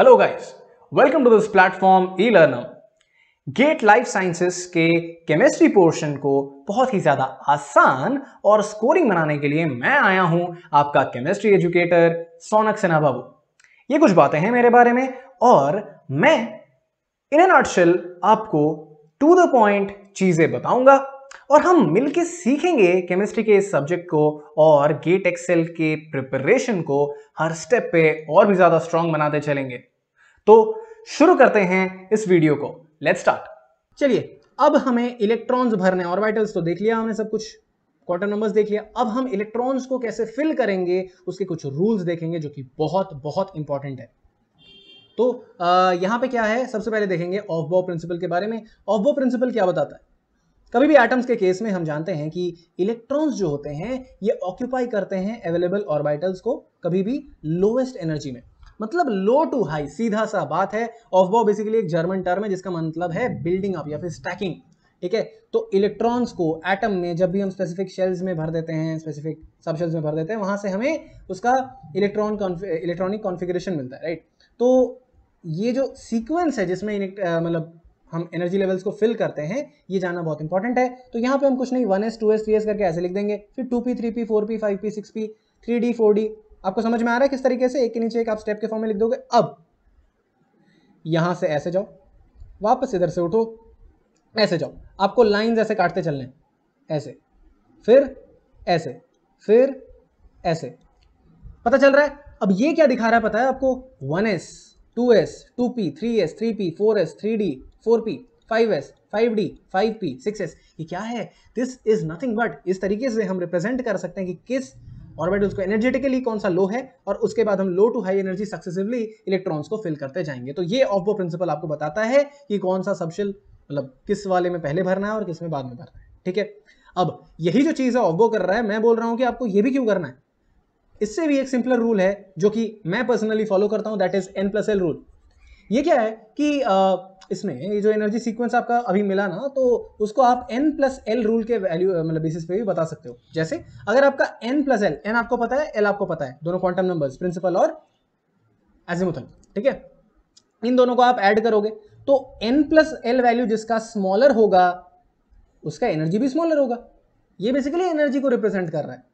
Hello guys welcome to this platform E learner GATE life sciences के chemistry portion को बहुत ही ज़्यादा आसान और स्कोरिंग बनाने के लिए मैं आया हूं आपका केमिस्ट्री एजुकेटर सोनक सिन्हा बाबू ये कुछ बातें हैं मेरे बारे में और मैं इन एन आर्टशल आपको टू द पॉइंट चीज़ें बताऊंगा और हम मिलके सीखेंगे केमिस्ट्री के इस सब्जेक्ट को और गेट एक्सेल के प्रिपरेशन को हर स्टेप पे और भी ज़्यादा स्ट्रांग बनाते चलेंगे तो शुरू करते हैं इस वीडियो को लेट स्टार्ट चलिए अब हमें इलेक्ट्रॉन्स भरने ऑर्बिटल्स तो देख लिया हमने सब कुछ क्वार्टर नंबर्स देख लिया अब हम इलेक्ट्रॉन्स को कैसे फिल करेंगे उसके कुछ रूल्स देखेंगे जो कि बहुत बहुत इंपॉर्टेंट है तो यहां पे क्या है सबसे पहले देखेंगे ऑफ बो प्रिंसिपल के बारे में ऑफ बो प्रिंसिपल क्या बताता है कभी भी एटम्स के केस में हम जानते हैं कि इलेक्ट्रॉन्स जो होते हैं ये ऑक्यूपाई करते हैं अवेलेबल ऑर्बिटल्स को कभी भी लोएस्ट एनर्जी में मतलब लो टू हाई सीधा सा बात है ऑफ बॉ बेसिकली एक जर्मन टर्म है जिसका मतलब है बिल्डिंग अप या फिर स्टैकिंग ठीक है तो इलेक्ट्रॉन्स को एटम में जब भी हम स्पेसिफिक शेल्स में भर देते हैं स्पेसिफिक सब शेल्स में भर देते हैं वहां से हमें उसका इलेक्ट्रॉन इलेक्ट्रॉनिक कॉन्फिग्रेशन मिलता है राइट तो ये जो सीक्वेंस है जिसमें मतलब हम एनर्जी लेवल्स को फिल करते हैं ये जानना बहुत इंपॉर्टेंट है तो यहाँ पे हम कुछ नहीं वन एस टू करके ऐसे लिख देंगे फिर two p three p four p five p six p आपको समझ में आ रहा है किस तरीके से एक के नीचे एक आप स्टेप के फॉर्म में लिख दोगे अब यहां से ऐसे जाओ वापस इधर से उठो ऐसे जाओ आपको लाइंस ऐसे काटते चलने ऐसे फिर ऐसे फिर ऐसे पता चल रहा है अब ये क्या दिखा रहा है पता है आपको one s two s two p three s three p four s three d four p five s five d five p six s ये क्या है दिस इज नथिंग बट इस तरीके से हम रिप्रेजेंट कर सकते हैं कि किस ऑर्बिट उसको एनर्जेटिकली कौन सा लो है और उसके बाद हम low to high energy successively electrons को फिल करते जाएंगे तो ये ऑफ वो प्रिंसिपल आपको बताता है कि कौन सा सबशेल मतलब किस वाले में पहले भरना है और किस में बाद में भरना है ठीक है अब यही जो चीज़ है वो कर रहा है मैं बोल रहा हूँ कि आपको ये भी क्यों करना है इससे भी एक सिंपलर रूल है जो कि मैं पर्सनली फॉलो करता हूँ that is n plus l rule ये क्या है कि आ, इसमें ये जो एनर्जी सीक्वेंस आपका अभी मिला ना तो उसको आप एन प्लस एल रूल के वैल्यू मतलब बेसिस पे भी बता सकते हो जैसे अगर आपका एन प्लस एल एन आपको पता है एल आपको पता है दोनों क्वांटम नंबर्स प्रिंसिपल और एजिमुथल ठीक है इन दोनों को आप ऐड करोगे तो एन प्लस एल वैल्यू जिसका स्मॉलर होगा उसका एनर्जी भी स्मॉलर होगा ये बेसिकली एनर्जी को रिप्रेजेंट कर रहा है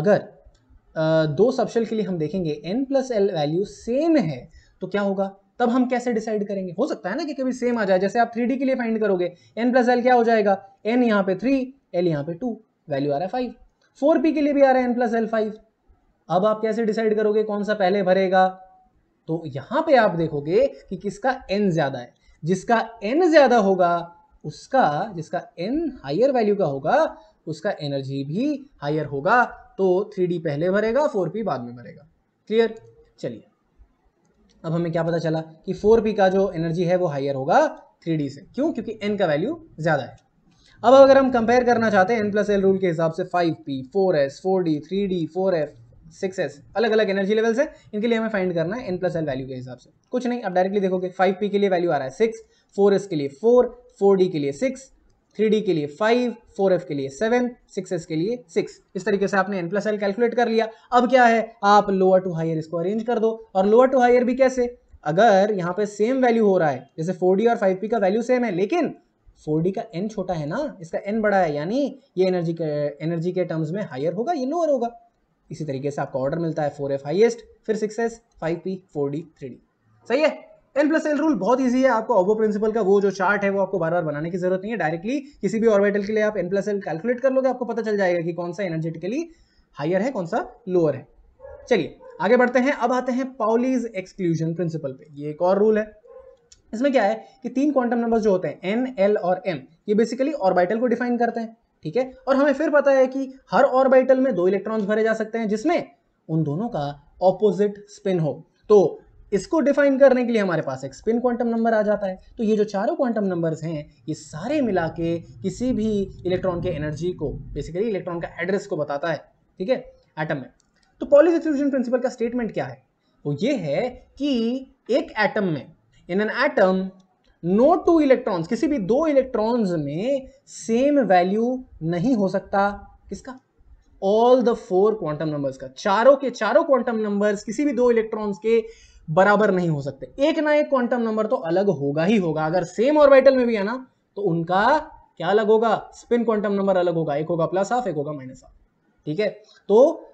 अगर आ, दो सबशेल के लिए हम देखेंगे n plus l value same है तो क्या होगा तब हम कैसे डिसाइड करेंगे हो सकता है ना कि कभी सेम आ जाए जैसे आप थ्री के लिए फाइंड करोगे एन प्लस एल क्या हो जाएगा एन यहाँ पे थ्री एल यहाँ पे टू वैल्यू आ रहा है फाइव फोर के लिए भी आ रहा है एन प्लस एल फाइव अब आप कैसे डिसाइड करोगे कौन सा पहले भरेगा तो यहाँ पे आप देखोगे कि किसका एन ज़्यादा है जिसका एन ज़्यादा होगा उसका जिसका एन हायर वैल्यू का होगा उसका एनर्जी भी हायर होगा तो थ्री पहले भरेगा फोर बाद में भरेगा क्लियर चलिए अब हमें क्या पता चला कि फोर पी का जो एनर्जी है वो हाइयर होगा थ्री डी से क्यों क्योंकि एन का वैल्यू ज़्यादा है अब अगर हम कंपेयर करना चाहते हैं एन प्लस एल रूल के हिसाब से five p four s four d three d four f six s अलग अलग एनर्जी लेवल्स है इनके लिए हमें फाइंड करना है एन प्लस एल वैल्यू के हिसाब से कुछ नहीं आप डायरेक्टली देखोगे फाइव पी के लिए वैल्यू आ रहा है सिक्स फोर एस के लिए फोर फोर डी के लिए सिक्स थ्री के लिए फाइव फोर के लिए सेवन सिक्स के लिए सिक्स इस तरीके से आपने एन प्लस एल कैलकुलेट कर लिया अब क्या है आप लोअर टू हायर इसको अरेंज कर दो और लोअर टू हायर भी कैसे अगर यहाँ पे सेम वैल्यू हो रहा है जैसे 4D और 5P का वैल्यू सेम है लेकिन 4D का n छोटा है ना इसका n बड़ा है यानी ये एनर्जी के एनर्जी के टर्म्स में हायर होगा ये लोअर होगा इसी तरीके से आपका ऑर्डर मिलता है एफ हाईएस्ट फिर फोर डी थ्री डी सही है एल प्लस एल रूल बहुत ईजी है आपको ऑबो प्रिंसिपल का वो जो चार्ट है वो आपको बार बार बनाने की जरूरत नहीं है डायरेक्टली किसी भी ऑर्बिटल के लिए आप एन प्लस एल कैलकुलेट कर लोगे आपको पता चल जाएगा कि कौन सा एनर्जेटिकली हायर है कौन सा लोअर है चलिए आगे बढ़ते हैं अब आते हैं पाउलीज एक्सक्लूजन प्रिंसिपल पे ये एक और रूल है इसमें क्या है कि तीन क्वांटम नंबर्स जो होते हैं एन एल और एम ये बेसिकली ऑर्बिटल को डिफाइन करते हैं ठीक है और हमें फिर पता है कि हर ऑर्बिटल में दो इलेक्ट्रॉन्स भरे जा सकते हैं जिसमें उन दोनों का ऑपोजिट स्पिन हो तो इसको डिफाइन करने के लिए हमारे पास एक स्पिन क्वांटम नंबर आ जाता है तो ये जो चारों क्वांटम नंबर्स हैं ये सारे मिला के किसी भी इलेक्ट्रॉन के एनर्जी को बेसिकली इलेक्ट्रॉन का एड्रेस को बताता है ठीक है एटम में तो पॉलिस एक्सक्लूजन प्रिंसिपल का स्टेटमेंट क्या है वो ये है कि एक एटम में in an atom no two electrons किसी भी दो इलेक्ट्रॉन्स में सेम वैल्यू नहीं हो सकता किसका all the four quantum numbers का चारों के चारों क्वांटम नंबर्स किसी भी दो इलेक्ट्रॉन्स के बराबर नहीं हो सकते एक ना एक क्वांटम नंबर तो अलग होगा ही होगा अगर सेम ऑर्बिटल में भी है ना तो उनका क्या अलग होगा स्पिन क्वांटम नंबर अलग होगा एक होगा प्लस हाफ एक होगा माइनस हाफ ठीक है तो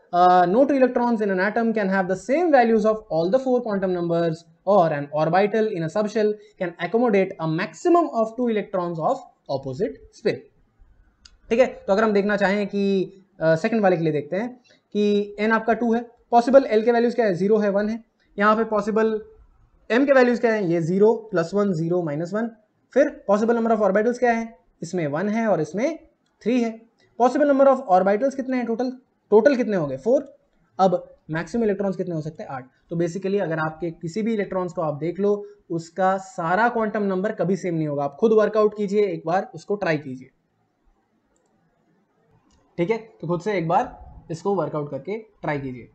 not electrons in an atom can have the same values of all the four quantum quantum और an orbital in in a subshell can accommodate a maximum of two electrons of opposite ठीक है तो अगर हम देखना चाहें कि second uh, वाले के लिए देखते हैं कि एन आपका टू है पॉसिबल एल के वैल्यूज क्या है जीरो है वन है यहाँ पे पॉसिबल एम के वैल्यूज़ क्या है ये zero plus one zero minus one फिर पॉसिबल नंबर ऑफ ऑर्बिटल्स क्या है इसमें वन है और इसमें थ्री है पॉसिबल नंबर ऑफ ऑर्बिटल्स कितने हैं टोटल टोटल कितने हो गए फोर अब मैक्सिमम इलेक्ट्रॉन्स कितने हो सकते हैं आठ तो बेसिकली अगर आपके किसी भी इलेक्ट्रॉन्स को आप देख लो उसका सारा क्वांटम नंबर कभी सेम नहीं होगा आप खुद वर्कआउट कीजिए एक बार उसको ट्राई कीजिए ठीक है तो खुद से एक बार इसको वर्कआउट करके ट्राई कीजिए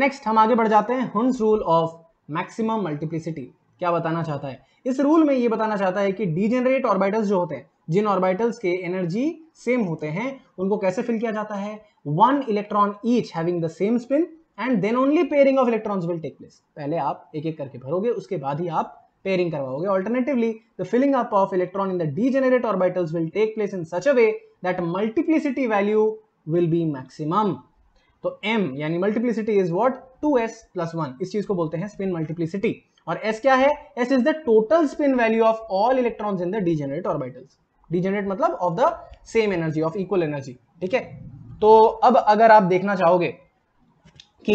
नेक्स्ट हम आगे बढ़ जाते हैं हंस रूल ऑफ मैक्सिमम मल्टीप्लिसिटी क्या बताना चाहता है इस रूल में ये बताना चाहता है कि डीजेनरेट ऑर्बिटल्स जो होते हैं जिन ऑर्बिटल्स के एनर्जी सेम होते हैं उनको कैसे फिल किया जाता है one electron each having the same spin and then only pairing of electrons will take place पहले आप एक एक करके भरोगे उसके बाद ही आप पेयरिंग करवाओगे alternatively the filling up of electron in the degenerate orbitals will take place in such a way that multiplicity value will be maximum तो m यानी multiplicity is what two s plus one इस चीज को बोलते हैं spin multiplicity और s क्या है s is the total spin value of all electron in the degenerate orbitals degenerate मतलब of the same energy of equal energy ठीक है तो अब अगर आप देखना चाहोगे कि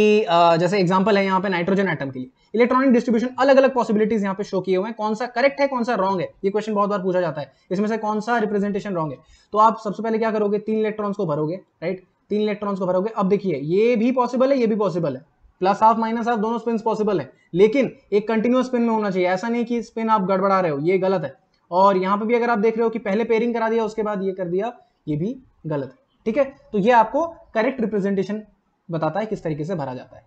जैसे एग्जांपल है यहाँ पे नाइट्रोजन एटम के लिए इलेक्ट्रॉनिक डिस्ट्रीब्यूशन अलग अलग पॉसिबिलिटीज यहाँ पे शो किए हुए हैं कौन सा करेक्ट है कौन सा रॉन्ग है ये क्वेश्चन बहुत बार पूछा जाता है इसमें से कौन सा रिप्रेजेंटेशन रॉन्ग है तो आप सबसे पहले क्या करोगे तीन इलेक्ट्रॉन्स को भरोगे राइट तीन इलेक्ट्रॉन्स को भरोगे अब देखिए ये भी पॉसिबल है ये भी पॉसिबल है प्लस हाफ माइनस हाफ दोनों स्पिन पॉसिबल है लेकिन एक कंटिन्यूस स्पिन में होना चाहिए ऐसा नहीं कि स्पिन आप गड़बड़ा रहे हो ये गलत है और यहाँ पे भी अगर आप देख रहे हो कि पहले पेयरिंग करा दिया उसके बाद ये कर दिया ये भी गलत है ठीक है तो ये आपको करेक्ट रिप्रेजेंटेशन बताता है किस तरीके से भरा जाता है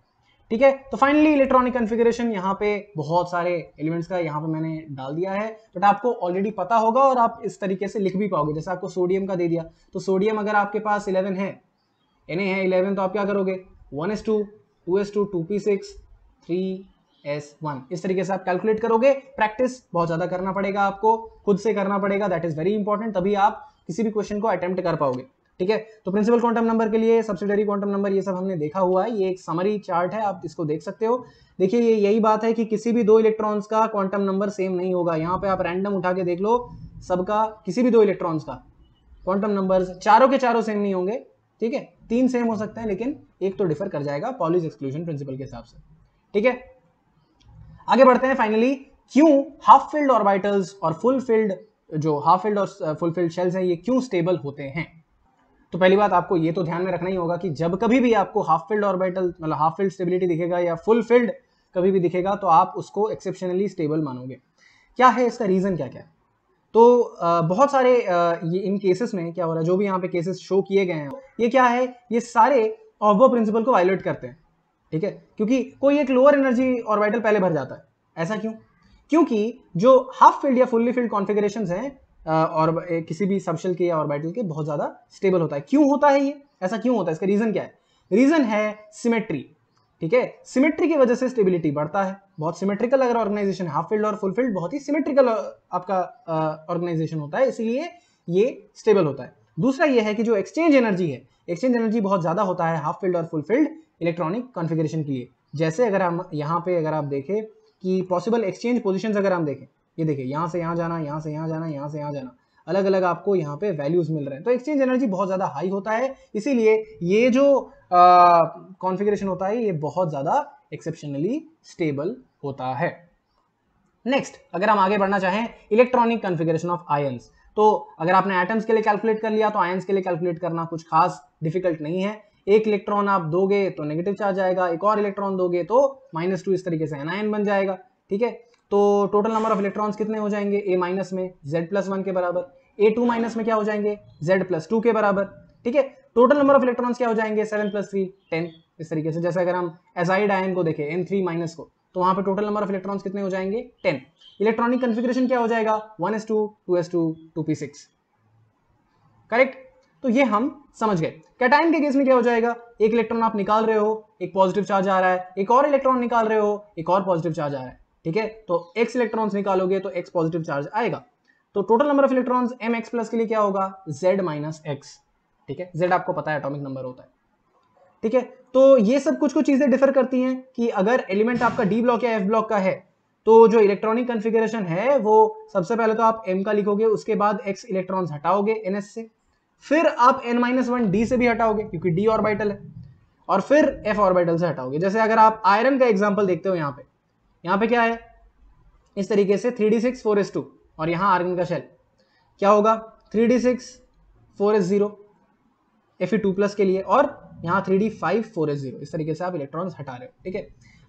ठीक है तो फाइनली इलेक्ट्रॉनिक कन्फिग्रेशन यहाँ पे बहुत सारे एलिमेंट्स का यहाँ पे मैंने डाल दिया है बट आपको ऑलरेडी पता होगा और आप इस तरीके से लिख भी पाओगे जैसे आपको सोडियम का दे दिया तो सोडियम अगर आपके पास 11 है एन ए है इलेवन तो आप क्या करोगे one s two two s two two p six three s one इस तरीके से आप कैलकुलेट करोगे प्रैक्टिस बहुत ज़्यादा करना पड़ेगा आपको खुद से करना पड़ेगा दैट इज़ वेरी इंपॉर्टेंट तभी आप किसी भी क्वेश्चन को अटेम्प्ट कर पाओगे ठीक है तो प्रिंसिपल क्वांटम नंबर के लिए सब्सिडरी क्वांटम नंबर ये सब हमने देखा हुआ है ये एक समरी चार्ट है आप इसको देख सकते हो देखिए ये यही बात है कि किसी भी दो इलेक्ट्रॉन्स का क्वांटम नंबर सेम नहीं होगा यहाँ पे आप रैंडम उठा के देख लो सबका किसी भी दो इलेक्ट्रॉन्स का क्वांटम नंबर चारों के चारों सेम नहीं होंगे ठीक है तीन सेम हो सकते हैं लेकिन एक तो डिफर कर जाएगा पॉलिस एक्सक्लूजन प्रिंसिपल के हिसाब से ठीक है आगे बढ़ते हैं फाइनली क्यों हाफ फिल्ड ऑर्बिटल्स और फुल फिल्ड जो हाफ फिल्ड और फुल फिल्ड शेल्स हैं ये क्यों स्टेबल होते हैं तो पहली बात आपको ये तो ध्यान में रखना ही होगा कि जब कभी भी आपको हाफ फिल्ड ऑर्बिटल मतलब हाफ फील्ड स्टेबिलिटी दिखेगा या फुल फील्ड कभी भी दिखेगा तो आप उसको एक्सेप्शनली स्टेबल मानोगे क्या है इसका रीज़न क्या क्या है तो बहुत सारे ये इन केसेस में क्या हो रहा है जो भी यहाँ पे केसेस शो किए गए हैं ये क्या है ये सारे ऑब्वो प्रिंसिपल को वायलेट करते हैं ठीक है क्योंकि कोई एक लोअर एनर्जी ऑर्बिटल पहले भर जाता है ऐसा क्यों क्योंकि जो हाफ फील्ड या फुल्ली फील्ड कॉन्फिगरेशन हैं और किसी भी सबशल के या ऑर्बिटल के बहुत ज़्यादा स्टेबल होता है क्यों होता है ये ऐसा क्यों होता है इसका रीज़न क्या है रीज़न है सिमेट्री ठीक है सिमेट्री की वजह से स्टेबिलिटी बढ़ता है बहुत सिमेट्रिकल अगर ऑर्गेनाइजेशन हाफ फील्ड और फुल फील्ड बहुत ही सिमेट्रिकल आपका ऑर्गेनाइजेशन होता है इसीलिए ये स्टेबल होता है दूसरा ये है कि जो एक्सचेंज एनर्जी है एक्सचेंज एनर्जी बहुत ज़्यादा होता है हाफ फील्ड और फुल फील्ड इलेक्ट्रॉनिक कॉन्फिगरेशन के लिए जैसे अगर हम यहाँ पे अगर आप देखें कि पॉसिबल एक्सचेंज पोजिशन अगर हम देखें ये देखें यहाँ से यहाँ जाना यहाँ से यहाँ जाना यहाँ से यहाँ जाना अलग अलग आपको यहाँ पे वैल्यूज मिल रहे हैं तो एक्सचेंज एनर्जी बहुत ज़्यादा हाई होता है इसीलिए ये जो कॉन्फिग्रेशन होता है ये बहुत ज़्यादा एक्सेप्शनली स्टेबल होता है नेक्स्ट अगर हम आगे बढ़ना चाहें इलेक्ट्रॉनिक कॉन्फ़िगरेशन ऑफ आयन्स तो अगर आपने एटम्स के लिए कैलकुलेट कर लिया तो आयन्स के लिए कैलकुलेट करना कुछ खास डिफिकल्ट नहीं है एक इलेक्ट्रॉन आप दोगे तो नेगेटिव चार्ज आएगा एक और इलेक्ट्रॉन दोगे तो माइनस टू इस तरीके से एनआईन बन जाएगा ठीक है तो टोटल नंबर ऑफ इलेक्ट्रॉन्स कितने हो जाएंगे ए माइनस में जेड प्लस वन के बराबर ए टू माइनस में क्या हो जाएंगे जेड प्लस टू के बराबर ठीक है टोटल नंबर ऑफ इलेक्ट्रॉन्स क्या हो जाएंगे सेवन प्लस थ्री टेन इस तरीके से जैसे अगर हम एसाइड आयन को देखें एन थ्री माइनस को तो वहां पर टोटल नंबर ऑफ इलेक्ट्रॉन्स कितने हो जाएंगे टेन इलेक्ट्रॉनिक कन्फिग्रेशन क्या हो जाएगा one s two two s two two p six correct तो ये हम समझ गए कैटाइन के केस में क्या हो जाएगा एक इलेक्ट्रॉन आप निकाल रहे हो एक पॉजिटिव चार्ज आ रहा है एक और इलेक्ट्रॉन निकाल रहे हो एक और पॉजिटिव चार्ज आ रहा है ठीक है तो x इलेक्ट्रॉन्स निकालोगे तो x पॉजिटिव चार्ज आएगा तो total number of electrons M X plus के लिए क्या होगा जेड माइनस एक्स ठीक है जेड आपको पता है एटॉमिक नंबर होता है ठीक है तो ये सब कुछ कुछ चीज़ें डिफर करती हैं कि अगर एलिमेंट आपका डी ब्लॉक या एफ ब्लॉक का है तो जो इलेक्ट्रॉनिक कंफिगरेशन है वो सबसे पहले तो आप एम का लिखोगे उसके बाद एक्स इलेक्ट्रॉन्स हटाओगे एन एस से फिर आप एन माइनस वन डी से भी हटाओगे क्योंकि डी ऑर्बिटल है और फिर एफ ऑर्बिटल से हटाओगे जैसे अगर आप आयरन का एग्जाम्पल देखते हो यहाँ पे यहाँ पे क्या है इस तरीके से three D six four S two और यहाँ आर्गन का शेल क्या होगा three D six four S zero F two plus के लिए और यहाँ three D five four S zero इस तरीके से आप इलेक्ट्रॉन्स हटा रहे हो ठीक है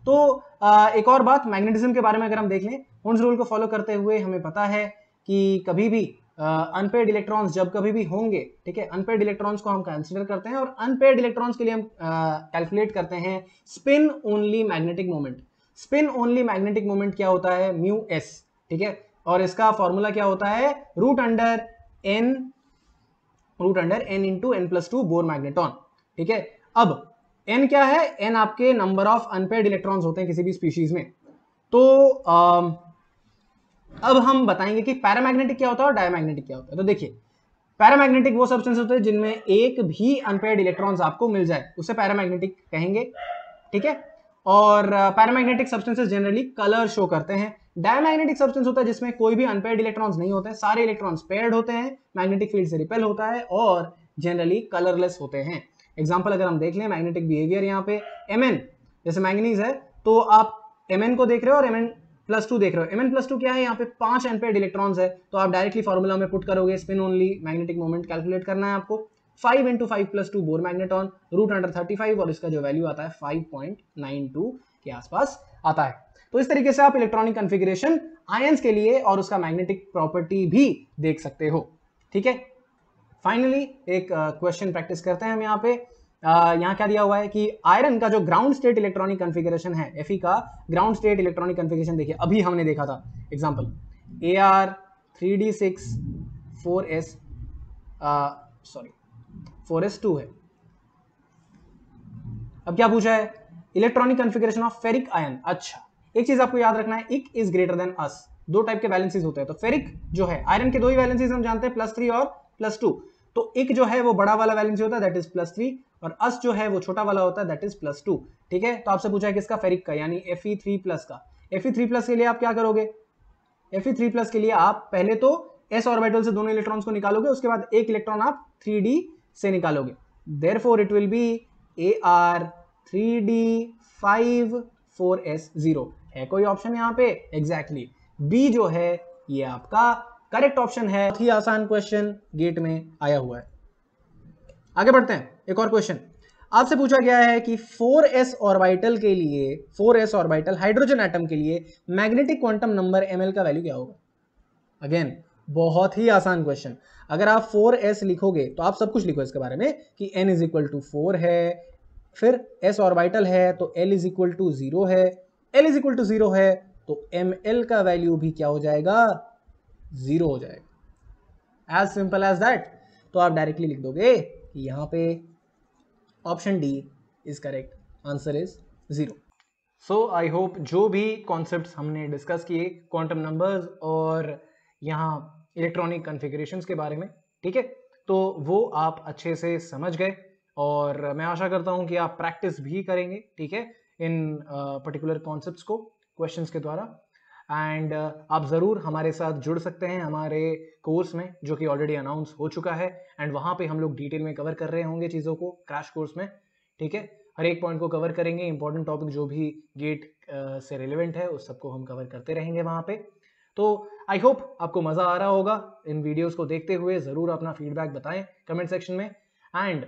तो आ, एक और बात मैग्नेटिज्म के बारे में अगर हम देख लें होन्स रूल को फॉलो करते हुए हमें पता है कि कभी भी अनपेड इलेक्ट्रॉन्स जब कभी भी होंगे ठीक है अनपेड इलेक्ट्रॉन्स को हम कंसिडर करते हैं और अनपेड इलेक्ट्रॉन्स के लिए हम कैलकुलेट करते हैं spin only magnetic moment spin only magnetic moment क्या होता है म्यू एस ठीक है और इसका फॉर्मूला क्या होता है root under n root under n into n plus two Bohr magneton ठीक है अब एन क्या है एन आपके नंबर ऑफ अनपेड इलेक्ट्रॉन्स होते हैं किसी भी स्पीशीज में तो आ, अब हम बताएंगे कि पैरामैग्नेटिक क्या होता है और डायमैग्नेटिक क्या होता है तो देखिए पैरामैग्नेटिक वो सब्सटेंस होते हैं जिनमें एक भी अनपेड इलेक्ट्रॉन्स आपको मिल जाए उसे पैरामैग्नेटिक कहेंगे ठीक है और paramagnetic substances generally colour show करते हैं डायमैग्नेटिक सब्सटेंस होता है जिसमें कोई भी अनपेड इलेक्ट्रॉन्स नहीं होते हैं सारे इलेक्ट्रॉन्स पेयर्ड होते हैं मैग्नेटिक फील्ड से रिपेल होता है और जनरली कलरलेस होते हैं एग्जाम्पल अगर हम देख लें मैग्नेटिक बिहेवियर यहाँ पे एम जैसे मैग्नीज है तो आप एम को देख रहे हो और एम प्लस टू देख रहे हो एम एन प्लस टू क्या है यहाँ पे पांच अनपेड इलेक्ट्रॉन्स है तो आप डायरेक्टली फॉर्मुला में पुट करोगे spin only magnetic moment calculate करना है आपको five into five plus two Bohr magneton root under thirty five और इसका जो वैल्यू आता है फाइव पॉइंट नाइन टू के आसपास आता है तो इस तरीके से आप इलेक्ट्रॉनिक कन्फिग्रेशन आयंस के लिए और उसका मैग्नेटिक प्रॉपर्टी भी देख सकते हो ठीक है फाइनली एक क्वेश्चन uh, प्रैक्टिस करते हैं हम यहाँ पे Uh, यहाँ क्या दिया हुआ है कि आयरन का जो ग्राउंड स्टेट इलेक्ट्रॉनिक कन्फिग्रेशन है एफ का ग्राउंड स्टेट इलेक्ट्रॉनिक कन्फिग्रेशन देखिए अभी हमने देखा था example A R three D six four S sorry four S two है अब क्या पूछा है electronic configuration of ferric ion अच्छा एक चीज आपको याद रखना है इक इज ग्रेटर देन अस दो टाइप के बैलेंसेज होते हैं तो फेरिक जो है आयरन के दो ही बैलेंसेज हम जानते हैं प्लस थ्री और प्लस टू तो एक जो है वो बड़ा वाला बैलेंस होता है दैट इज प्लस थ्री और अस जो है वो छोटा वाला होता है दैट इज प्लस टू ठीक है तो आपसे पूछा है किसका फेरिक का यानी एफ ई थ्री प्लस का एफ ई थ्री प्लस के लिए आप क्या करोगे एफ ई थ्री प्लस के लिए आप पहले तो एस ऑर्बिटल से दोनों इलेक्ट्रॉन्स को निकालोगे उसके बाद एक इलेक्ट्रॉन आप थ्री डी से निकालोगे therefore it will be A R three D five four S zero है कोई ऑप्शन यहाँ पे एग्जैक्टली exactly. बी जो है ये आपका करेक्ट ऑप्शन है बहुत ही आसान क्वेश्चन गेट में आया हुआ है आगे बढ़ते हैं एक और क्वेश्चन आपसे पूछा गया है कि 4s ऑर्बिटल के लिए 4s ऑर्बिटल हाइड्रोजन एटम के लिए मैग्नेटिक क्वांटम नंबर ml का वैल्यू क्या होगा अगेन बहुत ही आसान क्वेश्चन अगर आप 4s लिखोगे तो आप सब कुछ लिखो इसके बारे में कि n is equal to four है फिर s ऑर्बिटल है तो l is equal to zero है L is equal to zero है तो एम एल का वैल्यू भी क्या हो जाएगा जीरो हो जाएगा एज सिंपल एज दैट तो आप डायरेक्टली लिख दोगे कि यहां पे option D is correct answer is zero so I hope जो भी कॉन्सेप्ट हमने डिस्कस किए क्वांटम नंबर्स और यहाँ इलेक्ट्रॉनिक कन्फिग्रेशन के बारे में ठीक है तो वो आप अच्छे से समझ गए और मैं आशा करता हूँ कि आप प्रैक्टिस भी करेंगे ठीक है इन पर्टिकुलर कॉन्सेप्ट्स को क्वेश्चंस के द्वारा एंड uh, आप ज़रूर हमारे साथ जुड़ सकते हैं हमारे कोर्स में जो कि ऑलरेडी अनाउंस हो चुका है एंड वहाँ पे हम लोग डिटेल में कवर कर रहे होंगे चीज़ों को क्रैश कोर्स में ठीक है हर एक पॉइंट को कवर करेंगे इंपॉर्टेंट टॉपिक जो भी गेट uh, से रिलेवेंट है उस सबको हम कवर करते रहेंगे वहाँ पे तो आई होप आपको मज़ा आ रहा होगा इन वीडियोज़ को देखते हुए ज़रूर अपना फीडबैक बताएं कमेंट सेक्शन में एंड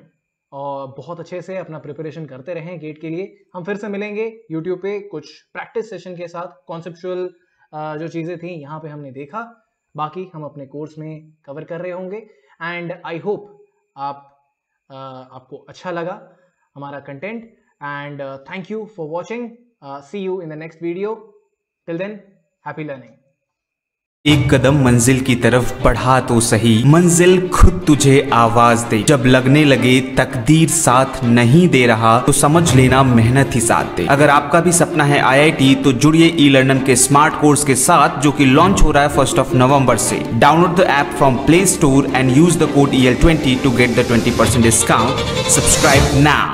और बहुत अच्छे से अपना प्रिपरेशन करते रहें गेट के लिए हम फिर से मिलेंगे यूट्यूब पे कुछ प्रैक्टिस सेशन के साथ कॉन्सेप्चुअल जो चीज़ें थी यहाँ पे हमने देखा बाकी हम अपने कोर्स में कवर कर रहे होंगे एंड आई होप आप आ, आपको अच्छा लगा हमारा content and thank you for watching see you in the next video till then happy learning एक कदम मंजिल की तरफ बढ़ा तो सही मंजिल खुद तुझे आवाज दे जब लगने लगे तकदीर साथ नहीं दे रहा तो समझ लेना मेहनत ही साथ दे अगर आपका भी सपना है आईआईटी तो जुड़िए ई लर्नन के स्मार्ट कोर्स के साथ जो कि लॉन्च हो रहा है फर्स्ट ऑफ नवंबर से download the app from Play Store and use the code E L twenty two get the twenty discount subscribe ना